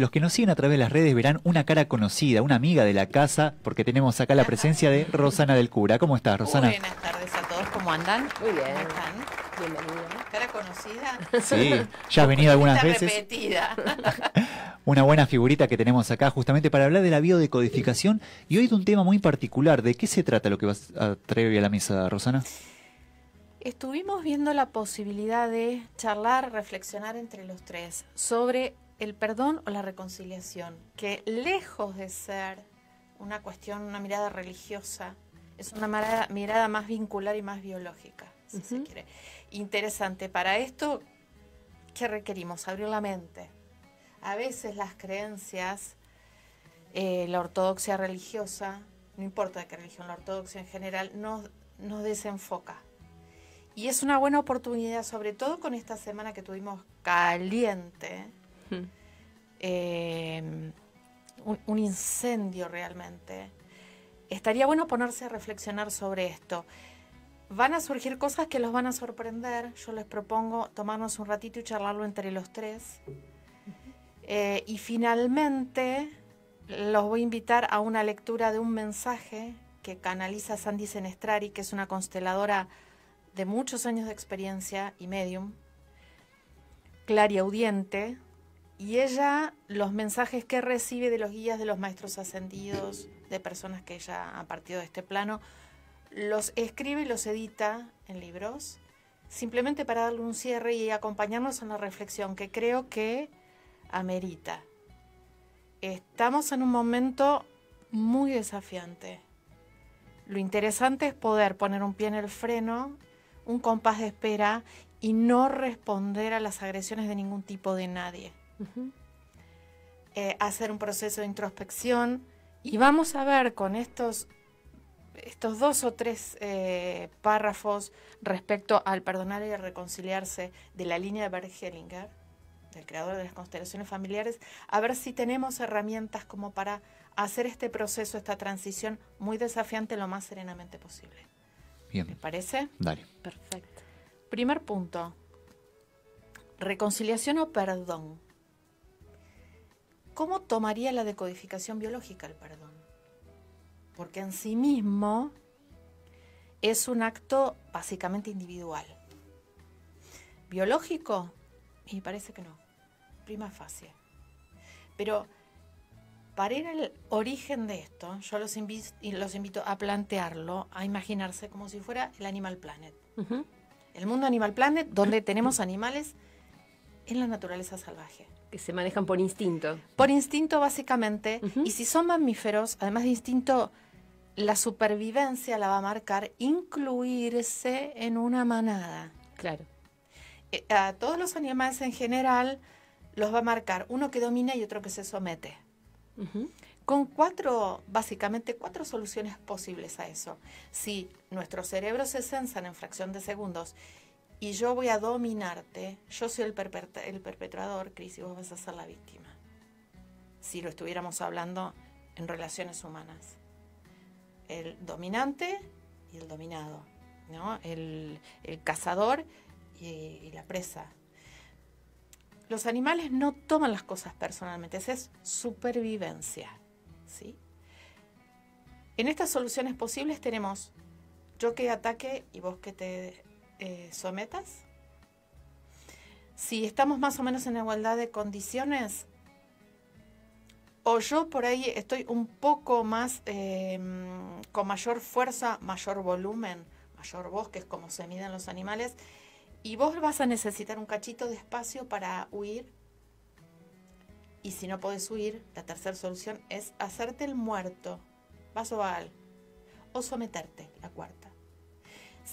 los que nos siguen a través de las redes verán una cara conocida, una amiga de la casa, porque tenemos acá la presencia de Rosana del Cura. ¿Cómo estás, Rosana? Buenas tardes a todos, ¿cómo andan? Muy bien. ¿Cara conocida? Sí, ya has venido algunas veces. Una buena figurita que tenemos acá justamente para hablar de la biodecodificación y hoy de un tema muy particular. ¿De qué se trata lo que vas a traer a la mesa, Rosana? Estuvimos viendo la posibilidad de charlar, reflexionar entre los tres sobre el perdón o la reconciliación, que lejos de ser una cuestión, una mirada religiosa, es una mirada, más vincular y más biológica, si se quiere. Interesante. Para esto, ¿qué requerimos? Abrir la mente. A veces las creencias, eh, la ortodoxia religiosa, no importa de qué religión, la ortodoxia en general, nos, nos desenfoca. Y es una buena oportunidad, sobre todo con esta semana que tuvimos caliente, Em, un, incendio realmente. Estaría bueno ponerse a reflexionar sobre esto. Van a surgir cosas que los van a sorprender. Yo les propongo tomarnos un ratito y charlarlo entre los tres. Eh, y finalmente los voy a invitar a una lectura de un mensaje que canaliza Sandy Senestrari, que es una consteladora de muchos años de experiencia y medium, audiente y ella, los mensajes que recibe de los guías de los maestros ascendidos, de personas que ella ha partido de este plano, los escribe y los edita en libros, simplemente para darle un cierre y acompañarnos en la reflexión que creo que amerita. Estamos en un momento muy desafiante. Lo interesante es poder poner un pie en el freno, un compás de espera y no responder a las agresiones de ningún tipo de nadie. Eh, hacer un proceso de introspección y vamos a ver con estos, estos dos o tres eh, párrafos respecto al perdonar y reconciliarse de la línea de Hellinger del creador de las constelaciones familiares, a ver si tenemos herramientas como para hacer este proceso, esta transición muy desafiante lo más serenamente posible. Bien. ¿Te parece? Dale. Perfecto. Primer punto. Reconciliación o perdón. ¿Cómo tomaría la decodificación biológica el perdón? Porque en sí mismo es un acto básicamente individual. ¿Biológico? Y parece que no. Prima facie. Pero para ir al origen de esto, yo los invito, a plantearlo, a imaginarse como si fuera el Animal Planet. El mundo Animal Planet, donde tenemos animales en la naturaleza salvaje que se manejan por instinto. Por instinto, básicamente. Y si son mamíferos, además de instinto, la supervivencia la va a marcar incluirse en una manada. Claro. E, a todos los animales en general los va a marcar uno que domina y otro que se somete. Con cuatro, básicamente cuatro soluciones posibles a eso. Si nuestros cerebros se sensan en fracción de segundos y yo voy a dominarte, yo soy el, el perpetrador, Cris, y vos vas a ser la víctima. Si lo estuviéramos hablando en relaciones humanas. El dominante y el dominado, ¿no? El, cazador y, la presa. Los animales no toman las cosas personalmente, esa es supervivencia, ¿sí? En estas soluciones posibles tenemos yo que ataque y vos que te eh, sometas. Si estamos más o menos en igualdad de condiciones, o yo por ahí estoy un poco más em, con mayor fuerza, mayor volumen, mayor voz, que es como se miden los animales, y vos vas a necesitar un cachito de espacio para huir. Y si no podés huir, la tercera solución es hacerte el muerto, o al, o someterte, la cuarta.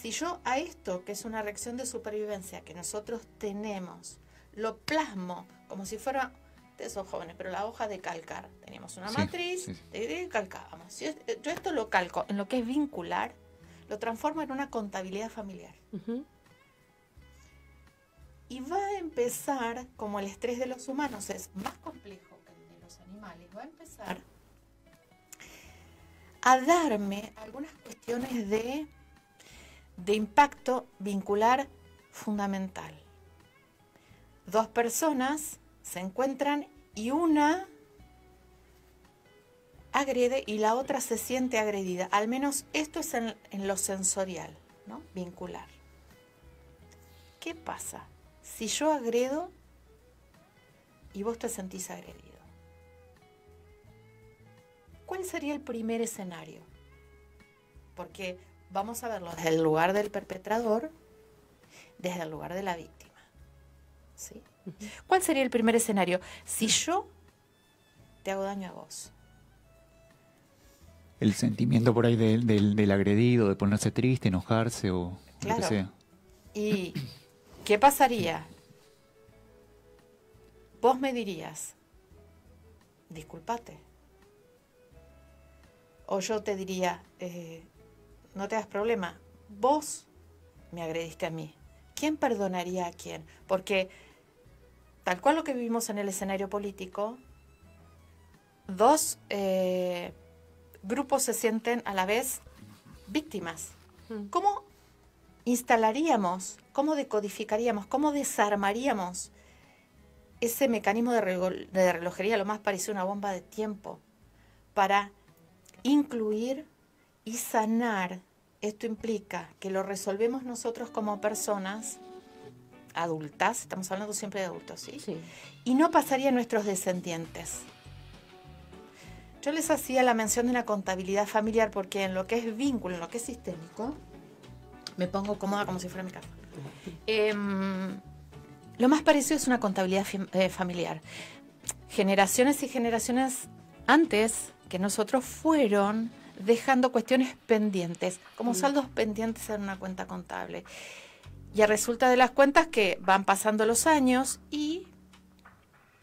Si yo a esto, que es una reacción de supervivencia que nosotros tenemos, lo plasmo como si fuera, ustedes son jóvenes, pero la hoja de calcar, Tenemos una matriz, calcábamos. yo, esto lo calco en lo que es vincular, lo transformo en una contabilidad familiar. Y va a empezar, como el estrés de los humanos es más complejo que el de los animales, va a empezar a darme algunas cuestiones de de impacto vincular fundamental. Dos personas se encuentran y una agrede y la otra se siente agredida. Al menos esto es en, lo sensorial, ¿no? vincular. ¿Qué pasa si yo agredo y vos te sentís agredido? ¿Cuál sería el primer escenario? Porque vamos a verlo desde el lugar del perpetrador, desde el lugar de la víctima. ¿Cuál sería el primer escenario? Si yo te hago daño a vos. El sentimiento por ahí del, agredido, de ponerse triste, enojarse o lo que sea. ¿Y qué pasaría? Vos me dirías, disculpate. O yo te diría, eh, no te das problema, vos me agrediste a mí. ¿Quién perdonaría a quién? Porque tal cual lo que vivimos en el escenario político, dos eh, grupos se sienten a la vez víctimas. Mm. ¿Cómo instalaríamos, cómo decodificaríamos, cómo desarmaríamos ese mecanismo de, de relojería, lo más parecido a una bomba de tiempo, para incluir y sanar, esto implica que lo resolvemos nosotros como personas adultas, estamos hablando siempre de adultos, ¿sí? Y no pasaría a nuestros descendientes. Yo les hacía la mención de una contabilidad familiar porque en lo que es vínculo, en lo que es sistémico, me pongo cómoda como si fuera mi casa. Em, lo más parecido es una contabilidad eh, familiar. Generaciones y generaciones antes que nosotros fueron dejando cuestiones pendientes, como mm. saldos pendientes en una cuenta contable. Y resulta de las cuentas que van pasando los años y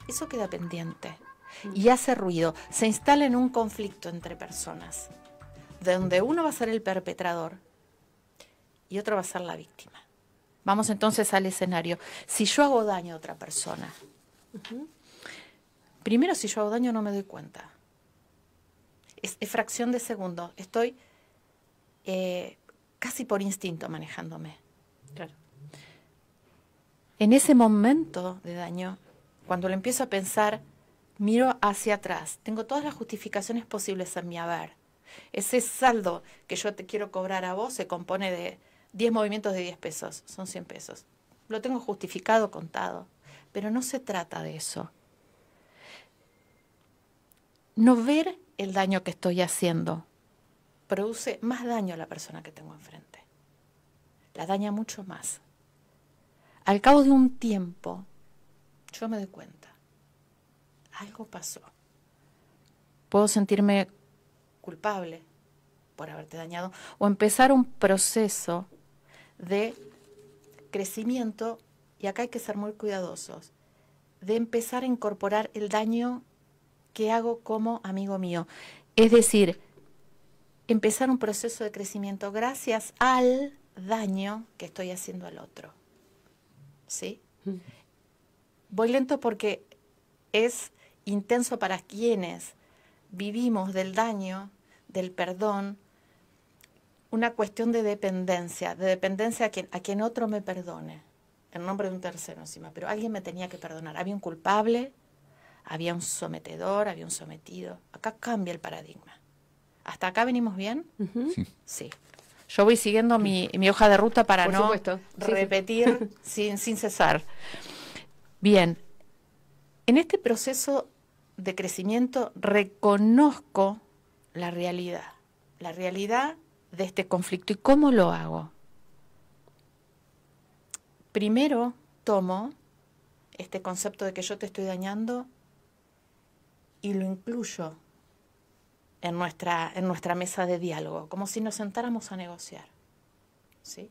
eso queda pendiente. Mm. Y hace ruido, se instala en un conflicto entre personas, donde uno va a ser el perpetrador y otro va a ser la víctima. Vamos entonces al escenario. Si yo hago daño a otra persona, primero si yo hago daño no me doy cuenta es, fracción de segundo. Estoy eh, casi por instinto manejándome. Claro. En ese momento de daño, cuando lo empiezo a pensar, miro hacia atrás. Tengo todas las justificaciones posibles en mi haber. Ese saldo que yo te quiero cobrar a vos se compone de 10 movimientos de 10 pesos, son 100 pesos. Lo tengo justificado, contado, pero no se trata de eso no ver el daño que estoy haciendo produce más daño a la persona que tengo enfrente. La daña mucho más. Al cabo de un tiempo, yo me doy cuenta. Algo pasó. Puedo sentirme culpable por haberte dañado o empezar un proceso de crecimiento, y acá hay que ser muy cuidadosos, de empezar a incorporar el daño ¿Qué hago como amigo mío? Es decir, empezar un proceso de crecimiento gracias al daño que estoy haciendo al otro. ¿Sí? Voy lento porque es intenso para quienes vivimos del daño, del perdón, una cuestión de dependencia, de dependencia a quien, a quien otro me perdone, en nombre de un tercero encima, pero alguien me tenía que perdonar, había un culpable, había un sometedor, había un sometido. Acá cambia el paradigma. ¿Hasta acá venimos bien? sí. Yo voy siguiendo mi, hoja de ruta para no repetir Sin, sin cesar. Bien, en este proceso de crecimiento reconozco la realidad, la realidad de este conflicto. ¿Y cómo lo hago? Primero tomo este concepto de que yo te estoy dañando y lo incluyo en nuestra, en nuestra mesa de diálogo, como si nos sentáramos a negociar. ¿Sí?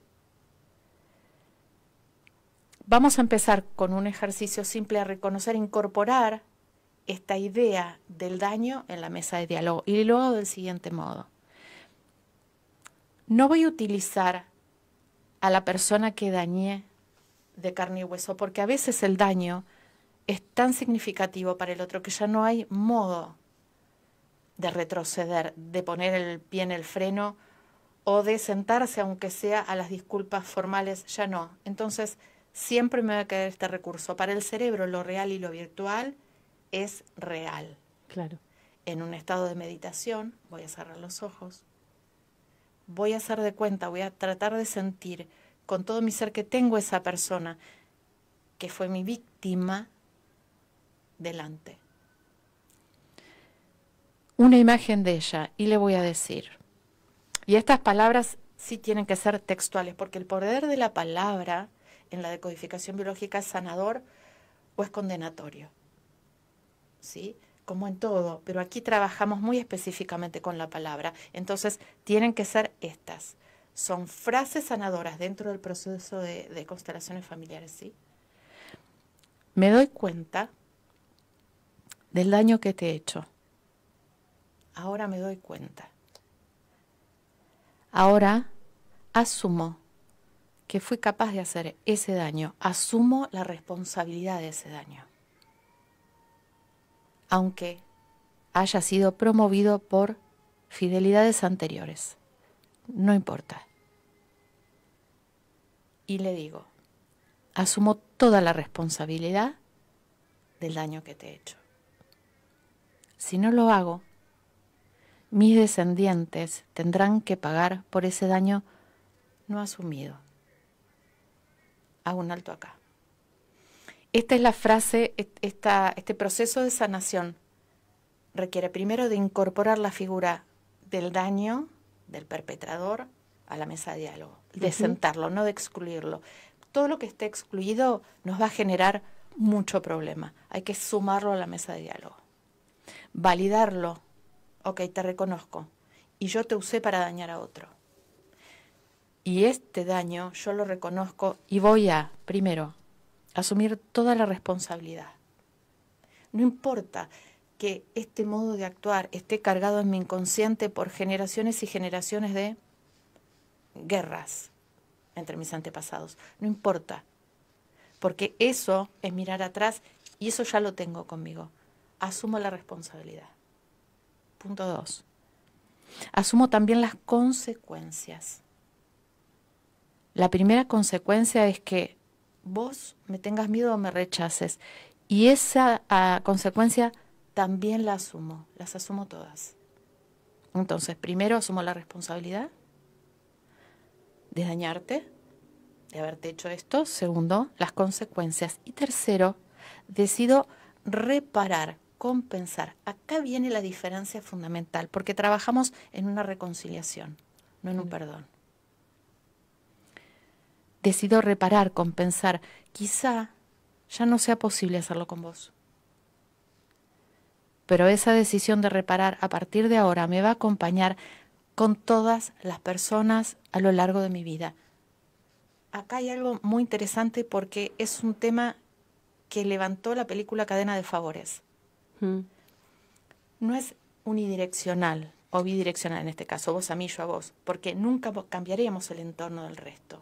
Vamos a empezar con un ejercicio simple a reconocer, incorporar esta idea del daño en la mesa de diálogo. Y luego del siguiente modo. No voy a utilizar a la persona que dañé de carne y hueso, porque a veces el daño es tan significativo para el otro que ya no hay modo de retroceder, de poner el pie en el freno o de sentarse, aunque sea a las disculpas formales, ya no. Entonces, siempre me va a quedar este recurso. Para el cerebro, lo real y lo virtual es real. Claro. En un estado de meditación, voy a cerrar los ojos, voy a hacer de cuenta, voy a tratar de sentir con todo mi ser que tengo esa persona que fue mi víctima delante. Una imagen de ella y le voy a decir. Y estas palabras sí tienen que ser textuales, porque el poder de la palabra en la decodificación biológica es sanador o es condenatorio. ¿Sí? Como en todo, pero aquí trabajamos muy específicamente con la palabra. Entonces, tienen que ser estas. Son frases sanadoras dentro del proceso de, constelaciones familiares, ¿sí? Me doy cuenta del daño que te he hecho. Ahora me doy cuenta. Ahora asumo que fui capaz de hacer ese daño, asumo la responsabilidad de ese daño, aunque haya sido promovido por fidelidades anteriores, no importa. Y le digo, asumo toda la responsabilidad del daño que te he hecho. Si no lo hago, mis descendientes tendrán que pagar por ese daño no asumido. Hago un alto acá. Esta es la frase, este proceso de sanación requiere primero de incorporar la figura del daño, del perpetrador, a la mesa de diálogo, de sentarlo, no de excluirlo. Todo lo que esté excluido nos va a generar mucho problema. Hay que sumarlo a la mesa de diálogo validarlo. Ok, te reconozco. Y yo te usé para dañar a otro. Y este daño yo lo reconozco y voy a, primero, asumir toda la responsabilidad. No importa que este modo de actuar esté cargado en mi inconsciente por generaciones y generaciones de guerras entre mis antepasados. No importa, porque eso es mirar atrás y eso ya lo tengo conmigo asumo la responsabilidad. Punto dos. Asumo también las consecuencias. La primera consecuencia es que vos me tengas miedo o me rechaces. Y esa ah, consecuencia también la asumo, las asumo todas. Entonces, primero asumo la responsabilidad de dañarte, de haberte hecho esto. Segundo, las consecuencias. Y tercero, decido reparar compensar. Acá viene la diferencia fundamental, porque trabajamos en una reconciliación, no en un perdón. Decido reparar, compensar. Quizá ya no sea posible hacerlo con vos. Pero esa decisión de reparar a partir de ahora me va a acompañar con todas las personas a lo largo de mi vida. Acá hay algo muy interesante porque es un tema que levantó la película Cadena de Favores. No es unidireccional o bidireccional en este caso, vos a mí, yo a vos, porque nunca cambiaríamos el entorno del resto,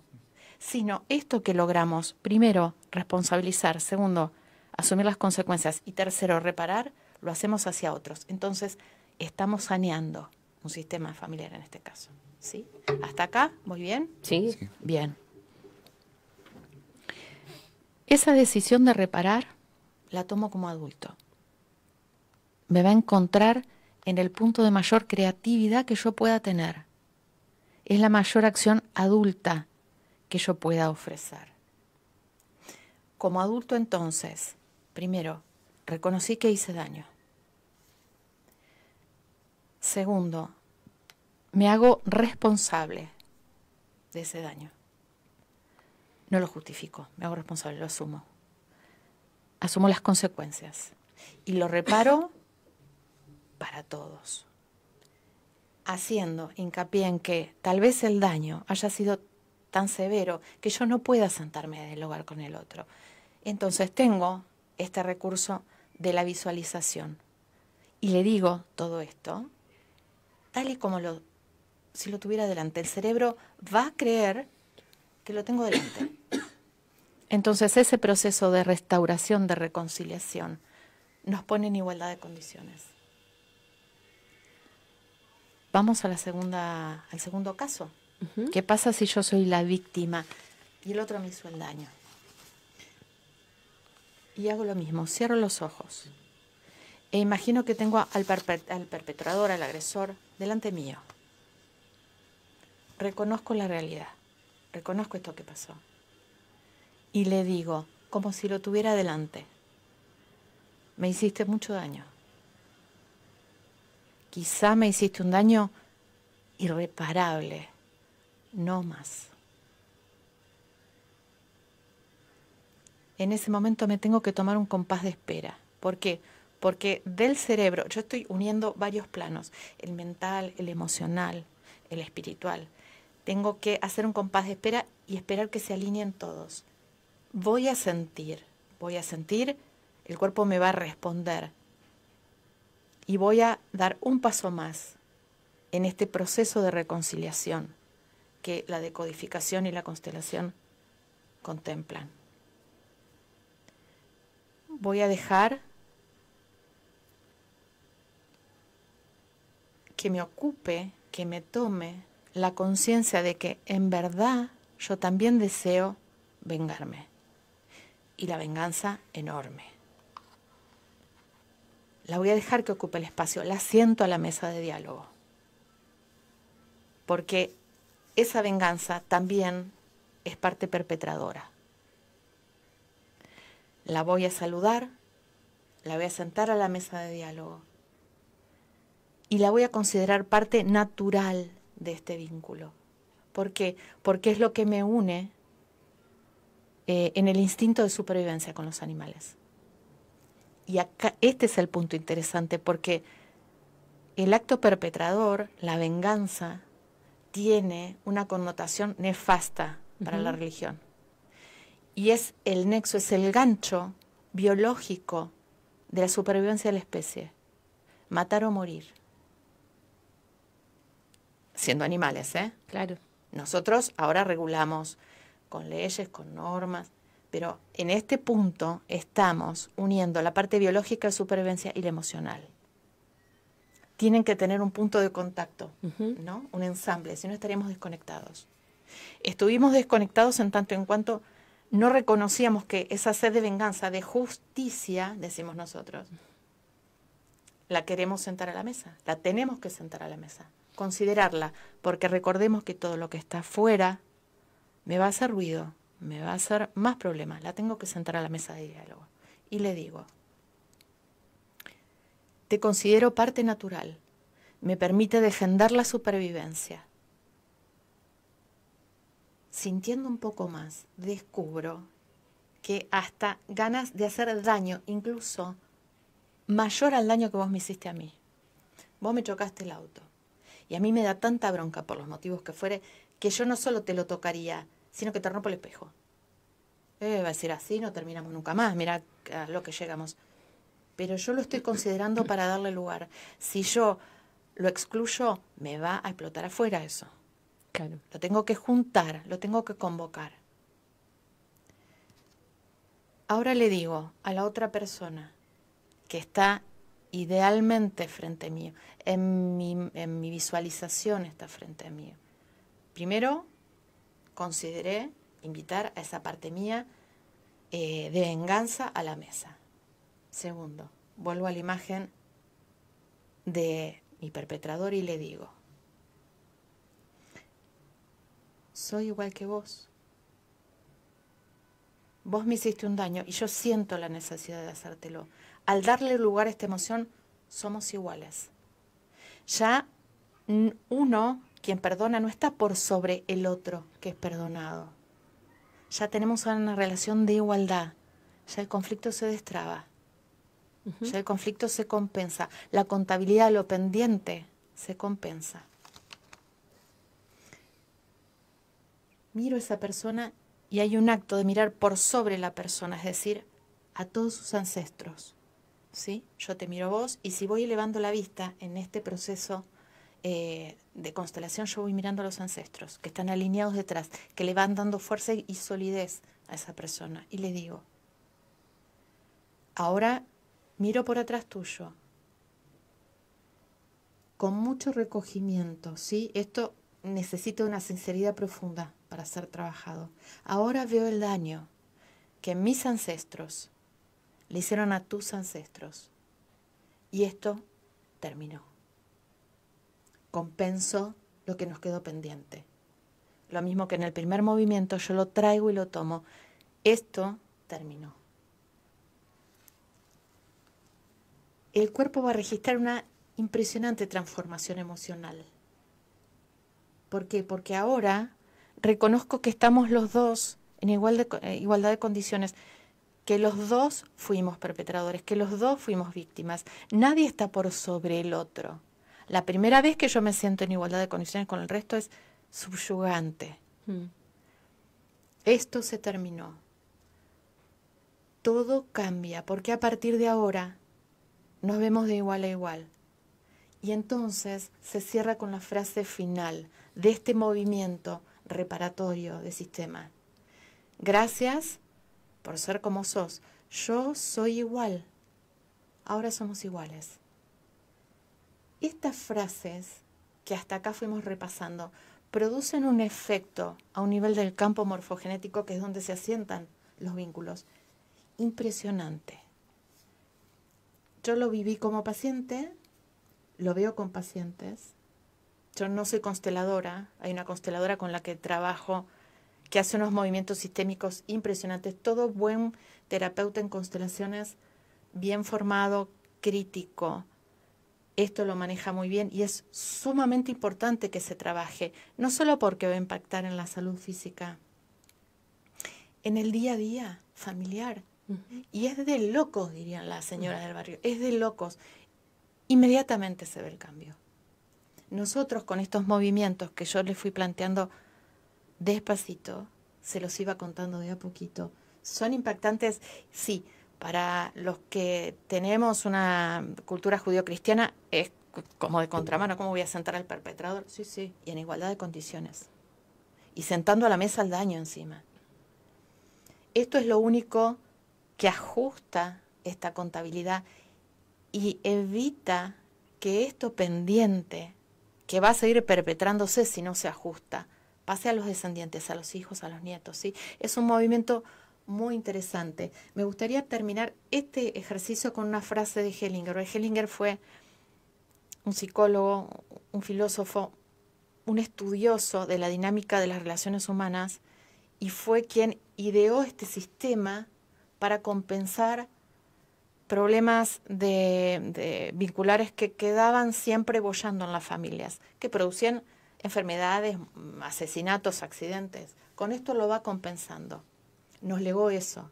sino esto que logramos, primero, responsabilizar, segundo, asumir las consecuencias y tercero, reparar, lo hacemos hacia otros. Entonces, estamos saneando un sistema familiar en este caso. ¿Sí? ¿Hasta acá? ¿Muy bien? sí. Bien. Esa decisión de reparar la tomo como adulto me va a encontrar en el punto de mayor creatividad que yo pueda tener. Es la mayor acción adulta que yo pueda ofrecer. Como adulto entonces, primero, reconocí que hice daño. Segundo, me hago responsable de ese daño. No lo justifico, me hago responsable, lo asumo. Asumo las consecuencias y lo reparo para todos, haciendo hincapié en que tal vez el daño haya sido tan severo que yo no pueda sentarme del hogar con el otro. Entonces tengo este recurso de la visualización y le digo todo esto, tal y como lo, si lo tuviera delante, el cerebro va a creer que lo tengo delante. Entonces ese proceso de restauración, de reconciliación, nos pone en igualdad de condiciones. Vamos a la segunda, al segundo caso. ¿Qué pasa si yo soy la víctima y el otro me hizo el daño? Y hago lo mismo, cierro los ojos. E imagino que tengo al, al perpetrador, al agresor, delante mío. Reconozco la realidad, reconozco esto que pasó. Y le digo, como si lo tuviera delante, me hiciste mucho daño quizá me hiciste un daño irreparable, no más. En ese momento me tengo que tomar un compás de espera. ¿Por qué? Porque del cerebro, yo estoy uniendo varios planos, el mental, el emocional, el espiritual. Tengo que hacer un compás de espera y esperar que se alineen todos. Voy a sentir, voy a sentir, el cuerpo me va a responder, y voy a dar un paso más en este proceso de reconciliación que la decodificación y la constelación contemplan. Voy a dejar que me ocupe, que me tome la conciencia de que en verdad yo también deseo vengarme. Y la venganza enorme la voy a dejar que ocupe el espacio, la siento a la mesa de diálogo. Porque esa venganza también es parte perpetradora. La voy a saludar, la voy a sentar a la mesa de diálogo y la voy a considerar parte natural de este vínculo. ¿Por qué? Porque es lo que me une eh, en el instinto de supervivencia con los animales. Y acá este es el punto interesante porque el acto perpetrador, la venganza, tiene una connotación nefasta para la religión. Y es el nexo, es el gancho biológico de la supervivencia de la especie. Matar o morir. Siendo animales, ¿eh? Claro. Nosotros ahora regulamos con leyes, con normas, pero en este punto estamos uniendo la parte biológica de supervivencia y la emocional. Tienen que tener un punto de contacto, ¿no? Un ensamble, si no estaríamos desconectados. Estuvimos desconectados en tanto en cuanto no reconocíamos que esa sed de venganza, de justicia, decimos nosotros, la queremos sentar a la mesa, la tenemos que sentar a la mesa, considerarla, porque recordemos que todo lo que está afuera me va a hacer ruido, me va a hacer más problemas, la tengo que sentar a la mesa de diálogo. Y le digo, te considero parte natural, me permite defender la supervivencia. Sintiendo un poco más, descubro que hasta ganas de hacer daño, incluso mayor al daño que vos me hiciste a mí. Vos me chocaste el auto. Y a mí me da tanta bronca por los motivos que fuere, que yo no solo te lo tocaría, sino que te rompo el espejo. Eh, va a ser así, no terminamos nunca más, mira a lo que llegamos. Pero yo lo estoy considerando para darle lugar. Si yo lo excluyo, me va a explotar afuera eso. Lo tengo que juntar, lo tengo que convocar. Ahora le digo a la otra persona que está idealmente frente mío, mí, en mi visualización está frente a mí. Primero, consideré invitar a esa parte mía eh, de venganza a la mesa. Segundo, vuelvo a la imagen de mi perpetrador y le digo, soy igual que vos. Vos me hiciste un daño y yo siento la necesidad de hacértelo. Al darle lugar a esta emoción, somos iguales. Ya uno quien perdona no está por sobre el otro que es perdonado. Ya tenemos una relación de igualdad. Ya el conflicto se destraba. Ya el conflicto se compensa. La contabilidad, lo pendiente, se compensa. Miro a esa persona y hay un acto de mirar por sobre la persona, es decir, a todos sus ancestros. ¿Sí? Yo te miro a vos y si voy elevando la vista en este proceso eh, de constelación yo voy mirando a los ancestros que están alineados detrás, que le van dando fuerza y solidez a esa persona. Y le digo, ahora miro por atrás tuyo, con mucho recogimiento, ¿sí? Esto necesita una sinceridad profunda para ser trabajado. Ahora veo el daño que mis ancestros le hicieron a tus ancestros. Y esto terminó compenso lo que nos quedó pendiente. Lo mismo que en el primer movimiento, yo lo traigo y lo tomo. Esto terminó. El cuerpo va a registrar una impresionante transformación emocional. ¿Por qué? Porque ahora reconozco que estamos los dos en igual eh, igualdad de condiciones, que los dos fuimos perpetradores, que los dos fuimos víctimas. Nadie está por sobre el otro. La primera vez que yo me siento en igualdad de condiciones con el resto es subyugante. Mm. Esto se terminó. Todo cambia, porque a partir de ahora nos vemos de igual a igual. Y entonces se cierra con la frase final de este movimiento reparatorio de sistema. Gracias por ser como sos. Yo soy igual. Ahora somos iguales estas frases que hasta acá fuimos repasando producen un efecto a un nivel del campo morfogenético que es donde se asientan los vínculos. Impresionante. Yo lo viví como paciente, lo veo con pacientes. Yo no soy consteladora, hay una consteladora con la que trabajo que hace unos movimientos sistémicos impresionantes. Todo buen terapeuta en constelaciones, bien formado, crítico, esto lo maneja muy bien y es sumamente importante que se trabaje, no solo porque va a impactar en la salud física, en el día a día familiar. Y es de locos, dirían las señoras del barrio, es de locos. Inmediatamente se ve el cambio. Nosotros con estos movimientos que yo les fui planteando despacito, se los iba contando de a poquito, son impactantes, sí, para los que tenemos una cultura judío-cristiana es como de contramano, ¿cómo voy a sentar al perpetrador? Sí, sí, y en igualdad de condiciones. Y sentando a la mesa al daño encima. Esto es lo único que ajusta esta contabilidad y evita que esto pendiente, que va a seguir perpetrándose si no se ajusta, pase a los descendientes, a los hijos, a los nietos. ¿sí? Es un movimiento muy interesante. Me gustaría terminar este ejercicio con una frase de Hellinger. Hellinger fue un psicólogo, un filósofo, un estudioso de la dinámica de las relaciones humanas y fue quien ideó este sistema para compensar problemas de, vinculares que quedaban siempre bollando en las familias, que producían enfermedades, asesinatos, accidentes. Con esto lo va compensando nos legó eso.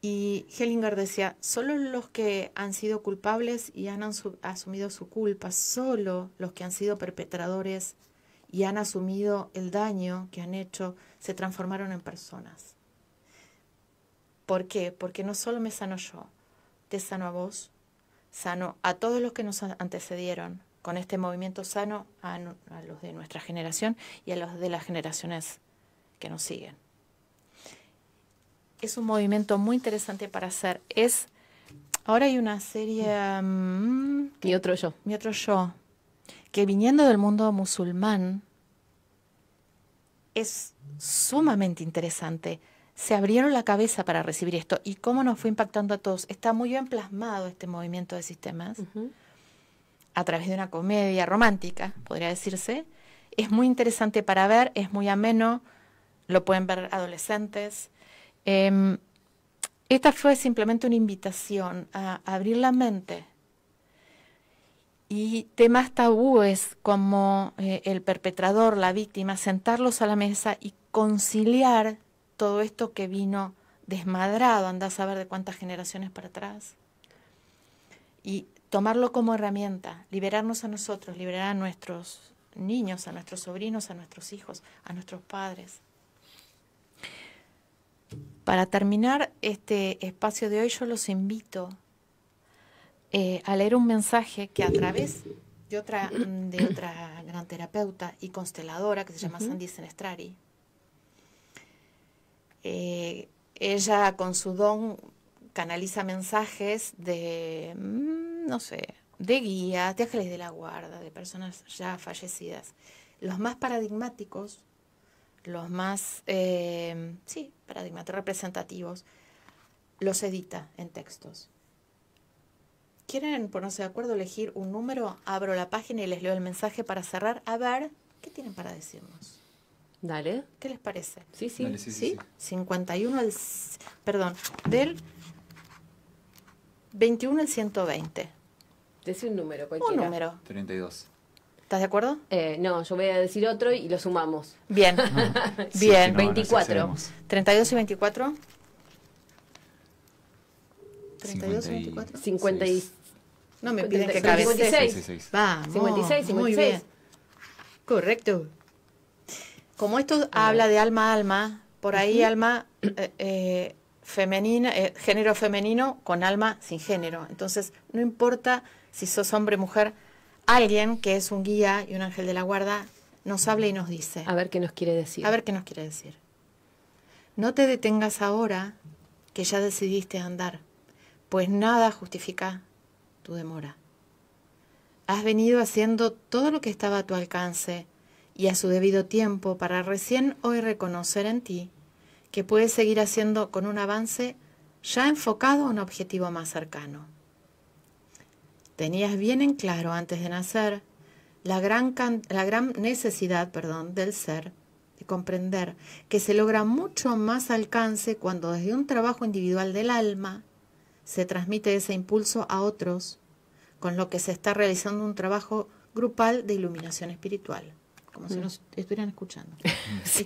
Y Hellinger decía, solo los que han sido culpables y han asumido su culpa, solo los que han sido perpetradores y han asumido el daño que han hecho, se transformaron en personas. ¿Por qué? Porque no solo me sano yo, te sano a vos, sano a todos los que nos antecedieron con este movimiento sano a, a los de nuestra generación y a los de las generaciones que nos siguen. Es un movimiento muy interesante para hacer. Es ahora hay una serie mm, mi otro yo, mi otro yo, que viniendo del mundo musulmán es sumamente interesante. Se abrieron la cabeza para recibir esto y cómo nos fue impactando a todos. Está muy bien plasmado este movimiento de sistemas a través de una comedia romántica, podría decirse. Es muy interesante para ver, es muy ameno lo pueden ver adolescentes. Em, esta fue simplemente una invitación a abrir la mente. Y temas tabúes como eh, el perpetrador, la víctima, sentarlos a la mesa y conciliar todo esto que vino desmadrado, anda a saber de cuántas generaciones para atrás. Y tomarlo como herramienta, liberarnos a nosotros, liberar a nuestros niños, a nuestros sobrinos, a nuestros hijos, a nuestros padres. Para terminar este espacio de hoy, yo los invito eh, a leer un mensaje que a través de otra, gran terapeuta y consteladora que se llama Sandy Senestrari, eh, ella con su don canaliza mensajes de, mm, no sé, de guías, de ángeles de la guarda, de personas ya fallecidas. Los más paradigmáticos los más, eh, sí, paradigmáticos representativos, los edita en textos. ¿Quieren ponerse de acuerdo, elegir un número? Abro la página y les leo el mensaje para cerrar. A ver, ¿qué tienen para decirnos? Dale. ¿Qué les parece? Sí, sí. sí, 51 al... Perdón, del 21 al 120. decir un número, cualquiera. Un número. 32. ¿Estás de acuerdo? Eh, no, yo voy a decir otro y lo sumamos. Bien, bien. 24. 32 y 24. 32 y 24. 56. No me piden que cabe. 56. Vamos. 56, 56. Muy bien. Correcto. Como esto habla de alma alma, por ahí alma eh, eh, femenina, género femenino con alma sin género. Entonces, no importa si sos hombre, o mujer, alguien que es un guía y un ángel de la guarda nos habla y nos dice. A ver qué nos quiere decir. A ver qué nos quiere decir. No te detengas ahora que ya decidiste andar, pues nada justifica tu demora. Has venido haciendo todo lo que estaba a tu alcance y a su debido tiempo para recién hoy reconocer en ti que puedes seguir haciendo con un avance ya enfocado a un objetivo más cercano tenías bien en claro antes de nacer la gran, la gran necesidad perdón, del ser, de comprender que se logra mucho más alcance cuando desde un trabajo individual del alma se transmite ese impulso a otros, con lo que se está realizando un trabajo grupal de iluminación espiritual, como si mm. nos estuvieran escuchando.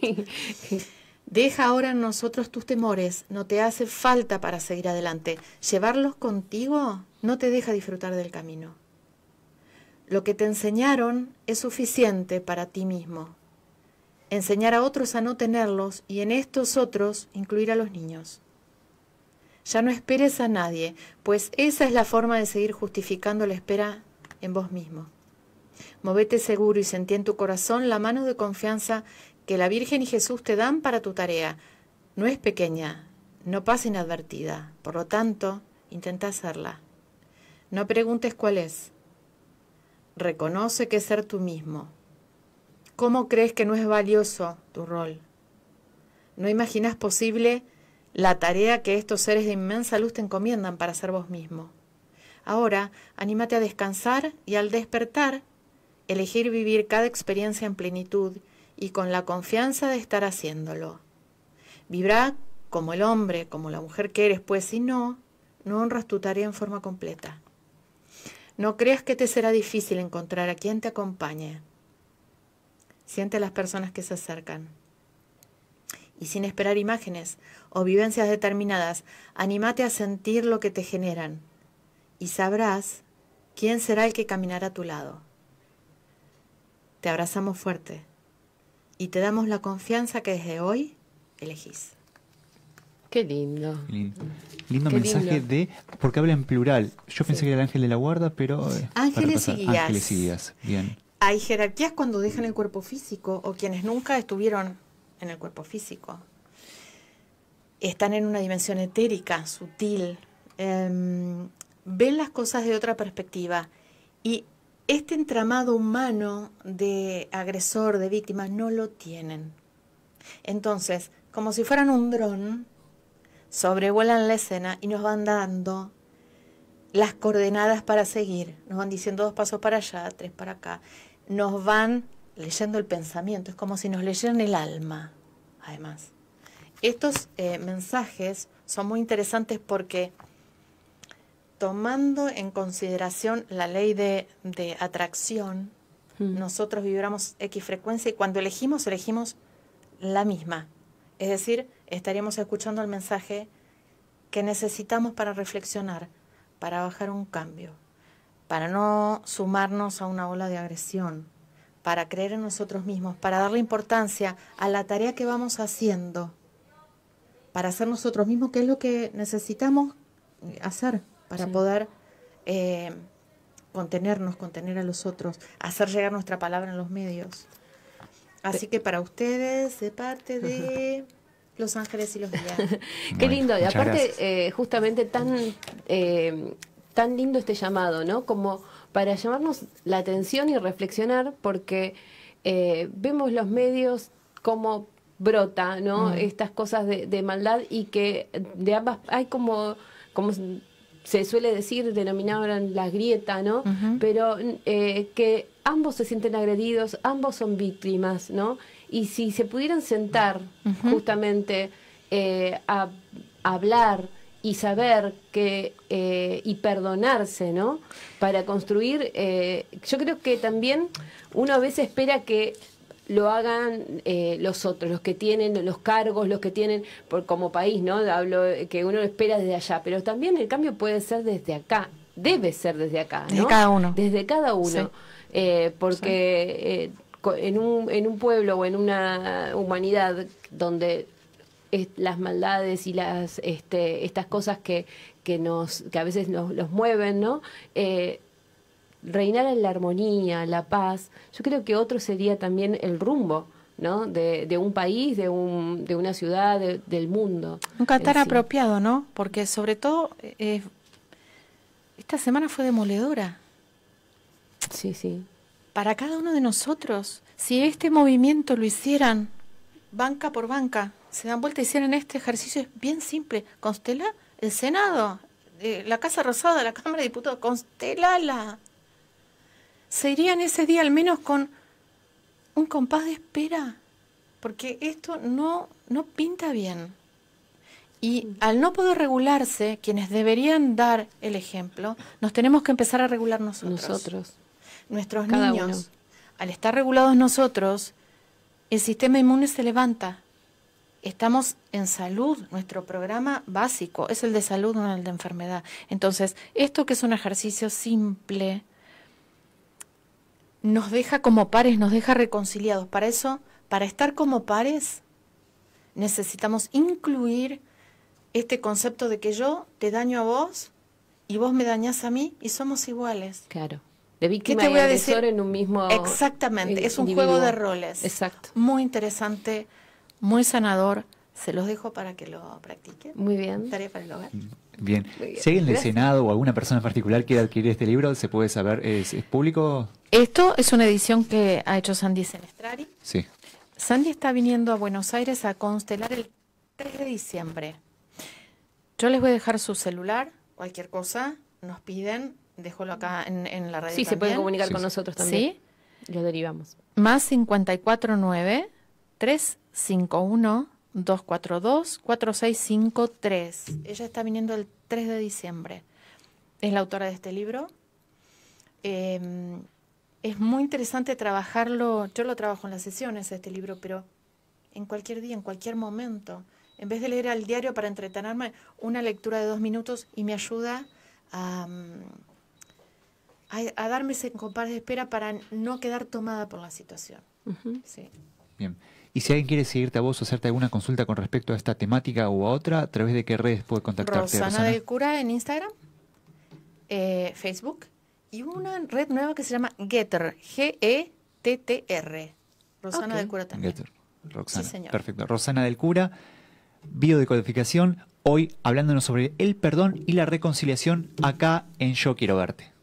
Deja ahora en nosotros tus temores, no te hace falta para seguir adelante. Llevarlos contigo no te deja disfrutar del camino. Lo que te enseñaron es suficiente para ti mismo. Enseñar a otros a no tenerlos y en estos otros incluir a los niños. Ya no esperes a nadie, pues esa es la forma de seguir justificando la espera en vos mismo. Movete seguro y sentí en tu corazón la mano de confianza que la Virgen y Jesús te dan para tu tarea. No es pequeña, no pasa inadvertida, por lo tanto, intenta hacerla. No preguntes cuál es. Reconoce que es ser tú mismo. ¿Cómo crees que no es valioso tu rol? No imaginas posible la tarea que estos seres de inmensa luz te encomiendan para ser vos mismo. Ahora, anímate a descansar y al despertar, elegir vivir cada experiencia en plenitud y con la confianza de estar haciéndolo. Vivrá como el hombre, como la mujer que eres, pues si no, no honras tu tarea en forma completa. No creas que te será difícil encontrar a quien te acompañe. Siente las personas que se acercan. Y sin esperar imágenes o vivencias determinadas, anímate a sentir lo que te generan y sabrás quién será el que caminará a tu lado. Te abrazamos fuerte y te damos la confianza que desde hoy elegís. Qué lindo. lindo. mensaje de. Porque habla en plural. Yo pensé que era el ángel de la guarda, pero. Eh, ángeles y guías. Ángeles Bien. Hay jerarquías cuando dejan el cuerpo físico o quienes nunca estuvieron en el cuerpo físico. Están en una dimensión etérica, sutil. Em, ven las cosas de otra perspectiva. Y este entramado humano de agresor, de víctima, no lo tienen. Entonces, como si fueran un dron, sobrevuelan la escena y nos van dando las coordenadas para seguir. Nos van diciendo dos pasos para allá, tres para acá. Nos van leyendo el pensamiento. Es como si nos leyeran el alma, además. Estos eh, mensajes son muy interesantes porque tomando en consideración la ley de, atracción, hmm. nosotros vibramos X frecuencia y cuando elegimos, elegimos la misma. Es decir, estaríamos escuchando el mensaje que necesitamos para reflexionar, para bajar un cambio, para no sumarnos a una ola de agresión, para creer en nosotros mismos, para darle importancia a la tarea que vamos haciendo, para hacer nosotros mismos, qué es lo que necesitamos hacer para poder eh, contenernos, contener a los otros, hacer llegar nuestra palabra en los medios. Así que para ustedes, de parte de... Los Ángeles y los Villanos. Qué lindo. Y aparte, eh, justamente tan, eh, tan lindo este llamado, ¿no? Como para llamarnos la atención y reflexionar, porque eh, vemos los medios como brota, ¿no? Mm. Estas cosas de, maldad y que de ambas hay como, como se suele decir, denominaban la grieta, ¿no? Pero que ambos se sienten agredidos, ambos son víctimas, ¿no? Y si se pudieran sentar justamente eh, a, hablar y saber que eh, y perdonarse, ¿no? Para construir, eh, yo creo que también uno a veces espera que lo hagan los otros, los que tienen los cargos, los que tienen por, como país, ¿no? Hablo que uno lo espera desde allá, pero también el cambio puede ser desde acá, debe ser desde acá, ¿no? Desde cada uno. Desde cada uno. porque en un, en un pueblo o en una humanidad donde las maldades y las este, estas cosas que, que nos que a veces nos los mueven no eh, reinar en la armonía la paz yo creo que otro sería también el rumbo ¿no? De, un país, de, un, de una ciudad, del mundo. Nunca cantar apropiado, ¿no? Porque sobre todo, eh, esta semana fue demoledora. Sí, sí para cada uno de nosotros. Si este movimiento lo hicieran banca por banca, se dan vuelta y hicieran este ejercicio, es bien simple. Constela el Senado, eh, la Casa Rosada, la Cámara de Diputados, constelala. Se irían ese día al menos con un compás de espera, porque esto no, no pinta bien. Y al no poder regularse, quienes deberían dar el ejemplo, nos tenemos que empezar a regular nosotros. Nosotros nuestros niños, al estar regulados nosotros, el sistema inmune se levanta. Estamos en salud, nuestro programa básico es el de salud, no el de enfermedad. Entonces, esto que es un ejercicio simple, nos deja como pares, nos deja reconciliados. Para eso, para estar como pares, necesitamos incluir este concepto de que yo te daño a vos y vos me dañás a mí y somos iguales. Claro. ¿Qué te voy a decir? en un mismo Exactamente, es un juego de roles. Exacto. Muy interesante, muy sanador. Se los dejo para que lo practiquen. Muy bien. Tarea para el hogar. Bien. Si alguien Senado o alguna persona en particular quiere adquirir este libro, ¿se puede saber? ¿Es, es público? Esto es una edición que ha hecho Sandy Senestrari. Sí. Sandy está viniendo a Buenos Aires a constelar el 3 de diciembre. Yo les voy a dejar su celular, cualquier cosa, nos piden dejólo acá en, en la red Sí, se puede comunicar con nosotros también. Sí. Lo derivamos. Más 549 351 242 4653. Ella está viniendo el 3 de diciembre. Es la autora de este libro. Em, es muy interesante trabajarlo. Yo lo trabajo en las sesiones, este libro, pero en cualquier día, en cualquier momento. En vez de leer al diario para entretenerme, una lectura de dos minutos y me ayuda a. Mm, a, darme ese compás de espera para no quedar tomada por la situación. Bien. Y si alguien quiere seguirte a vos o hacerte alguna consulta con respecto a esta temática o a otra, ¿a través de qué redes puede contactarte? Rosana, del Cura en Instagram, eh, Facebook y una red nueva que se llama Getter, G-E-T-T-R. Rosana del Cura también. Getter. Sí, señor. Perfecto. Rosana del Cura, biodecodificación, hoy hablándonos sobre el perdón y la reconciliación acá en Yo Quiero Verte.